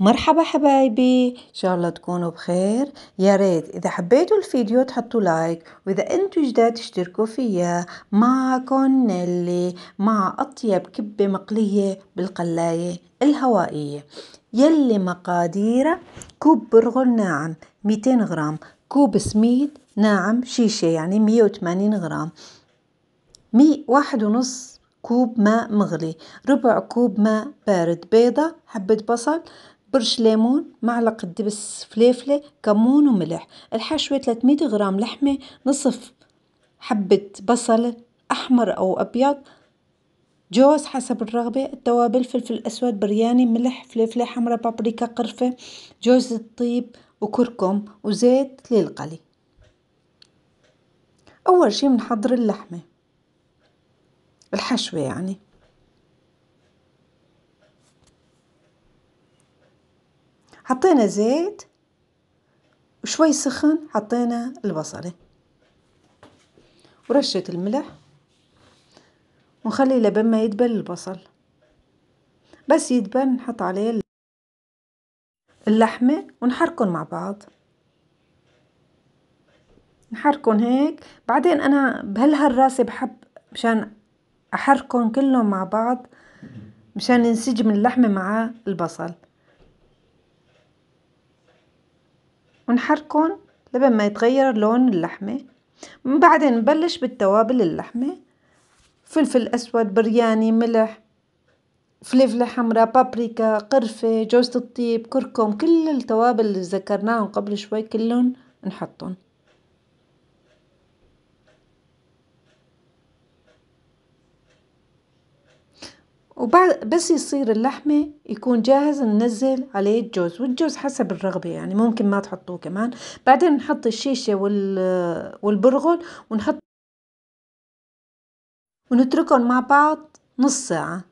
مرحبا حبايبي ان شاء الله تكونوا بخير يا ريت اذا حبيتوا الفيديو تحطوا لايك واذا انتوا جداد تشتركوا فيا معكم نيلي مع اطيب كبه مقليه بالقلايه الهوائيه يلي مقاديره كوب برغل ناعم 200 غرام كوب سميد ناعم شيشه يعني 180 غرام مي واحد ونص كوب ماء مغلي ربع كوب ماء بارد بيضة حبة بصل برش ليمون معلقة دبس فليفلة كمون وملح الحشوة 300 غرام لحمة نصف حبة بصل أحمر أو أبيض جوز حسب الرغبة التوابل فلفل أسود برياني ملح فليفلة حمراء بابريكا قرفة جوز الطيب وكركم وزيت للقلي أول شي بنحضر اللحمة الحشوة يعني حطينا زيت وشوي سخن حطينا البصلة ورشة الملح ونخليه لبما ما يدبل البصل بس يدبل نحط عليه اللحمة ونحركن مع بعض نحركن هيك بعدين أنا بهالهراسة بحب مشان أحركن كلهم مع بعض مشان ينسجم اللحمة مع البصل ونحركن لبين ما يتغير لون اللحمة، بعدين نبلش بالتوابل اللحمة، فلفل أسود، برياني، ملح، فليفلة حمرا، بابريكا، قرفة، جوزة الطيب، كركم، كل التوابل اللي ذكرناهم قبل شوي كلهم نحطن. وبعد بس يصير اللحمة يكون جاهز ننزل عليه الجوز والجوز حسب الرغبة يعني ممكن ما تحطوه كمان بعدين نحط الشيشة والبرغل ونحط ونتركهم مع بعض نص ساعة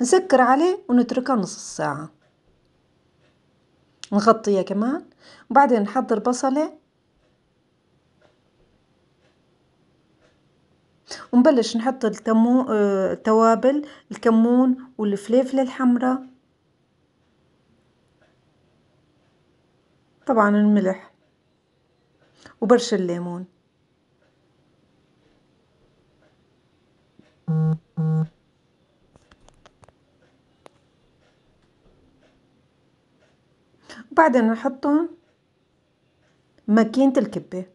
نسكر عليه ونتركه نص ساعة نغطيها كمان وبعدين نحضر بصلة ونبلش نحط التمو آه، التوابل الكمون والفليفلة الحمراء طبعا الملح، وبرش الليمون، وبعدين نحطهم ماكينه الكبة.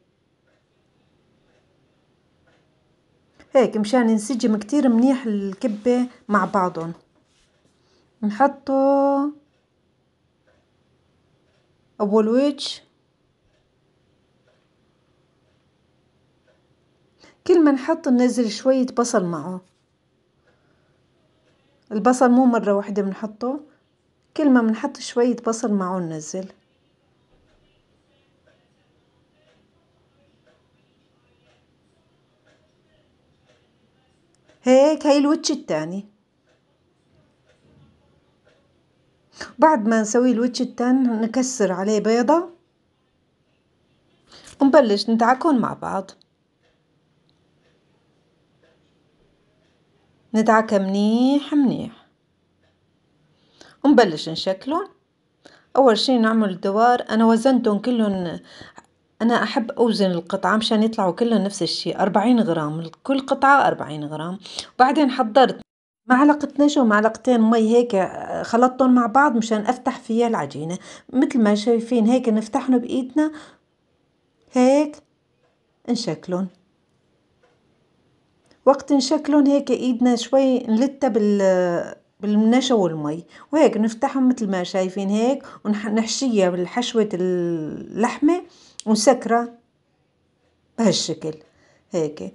هيك مشان ينسجم كتير منيح الكبة مع بعضهم نحطه أول وجه كل ما نحط ننزل شوية بصل معه البصل مو مرة واحدة بنحطه كل ما بنحط شوية بصل معه ننزل هيك هاي الوتش التاني بعد ما نسوي الوتش التاني نكسر عليه بيضة ونبلش ندعكن مع بعض ندعكها منيح منيح ونبلش نشكلهم أول شي نعمل الدوار أنا وزنتهم كلهم أنا أحب أوزن القطعة مشان يطلعوا كلهم نفس الشيء أربعين غرام كل قطعة أربعين غرام وبعدين حضرت معلقة نشا ومعلقتين مي هيك آه، خلطتهم مع بعض مشان أفتح فيها العجينة مثل ما شايفين هيك نفتحهم بإيدنا هيك نشكلهم وقت نشكلهم هيك إيدنا شوي نلتها بال بالنشا والمي وهيك نفتحهم مثل ما شايفين هيك ونحشيها بالحشوة اللحمة مسكرة بهالشكل هيك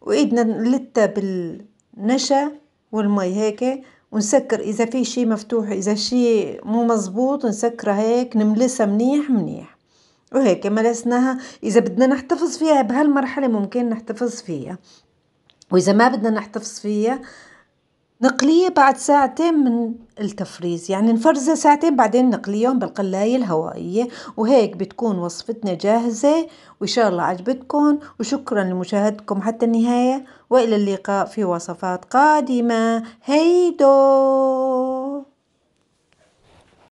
وإيدنا نلتها بالنشا والمي هيك ونسكر إذا في شي مفتوح إذا شي مو مزبوط نسكرها هيك نملسها منيح منيح وهيك ملسناها إذا بدنا نحتفظ فيها بهالمرحلة ممكن نحتفظ فيها وإذا ما بدنا نحتفظ فيها نقلية بعد ساعتين من التفريز يعني نفرزه ساعتين بعدين نقليهم بالقلاية الهوائية وهيك بتكون وصفتنا جاهزة وإن شاء الله عجبتكم وشكرا لمشاهدتكم حتى النهاية وإلى اللقاء في وصفات قادمة هيدو